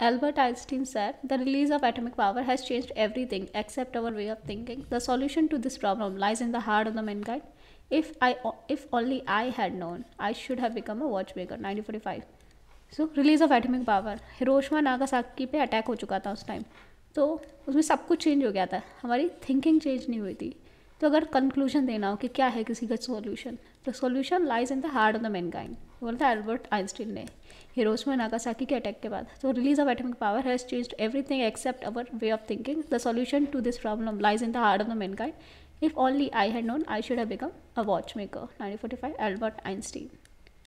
Albert Einstein said, The release of atomic power has changed everything except our way of thinking. The solution to this problem lies in the heart of the mankind. If I, if only I had known, I should have become a watchmaker. 1945. So, release of atomic power. Hiroshima Nagasaki पे attack हो चुका था उस time तो उसमें सब कुछ change हो गया था हमारी थिंकिंग चेंज नहीं हुई थी तो अगर कंक्लूजन देना हो कि क्या है किसी का सॉल्यूशन तो solution lies in the heart of the kind बोला था एल्बर्ट आइंस्टीन ने हिरोज में नाकासाकी के अटैक के बाद तो release of atomic power has change everything except our way of thinking the solution to this problem lies in the heart of the mankind if only I had known I should have become a watchmaker nineteen forty five Albert Einstein